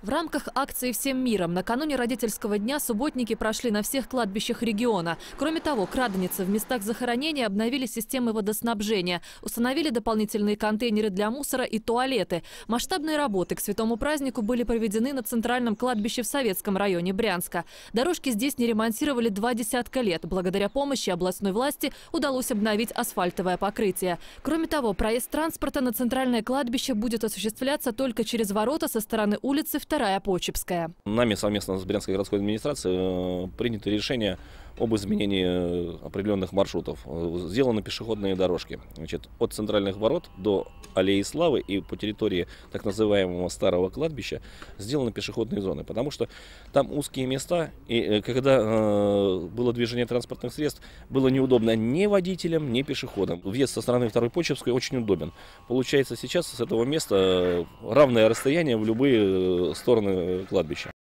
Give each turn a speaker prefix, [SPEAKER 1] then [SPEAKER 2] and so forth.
[SPEAKER 1] В рамках акции «Всем миром» накануне родительского дня субботники прошли на всех кладбищах региона. Кроме того, краденицы в местах захоронения обновили системы водоснабжения, установили дополнительные контейнеры для мусора и туалеты. Масштабные работы к святому празднику были проведены на центральном кладбище в Советском районе Брянска. Дорожки здесь не ремонтировали два десятка лет. Благодаря помощи областной власти удалось обновить асфальтовое покрытие. Кроме того, проезд транспорта на центральное кладбище будет осуществляться только через ворота со стороны улицы в вторая Почепская.
[SPEAKER 2] Нами совместно с Брянской городской администрацией э, принято решение об изменении э, определенных маршрутов. Э, сделаны пешеходные дорожки значит, от центральных ворот до Аллеи Славы и по территории так называемого старого кладбища сделаны пешеходные зоны, потому что там узкие места, и э, когда э, было движение транспортных средств, было неудобно ни водителям, ни пешеходам. Въезд со стороны второй Почепской очень
[SPEAKER 3] удобен. Получается сейчас с этого места равное расстояние в любые стороны кладбища.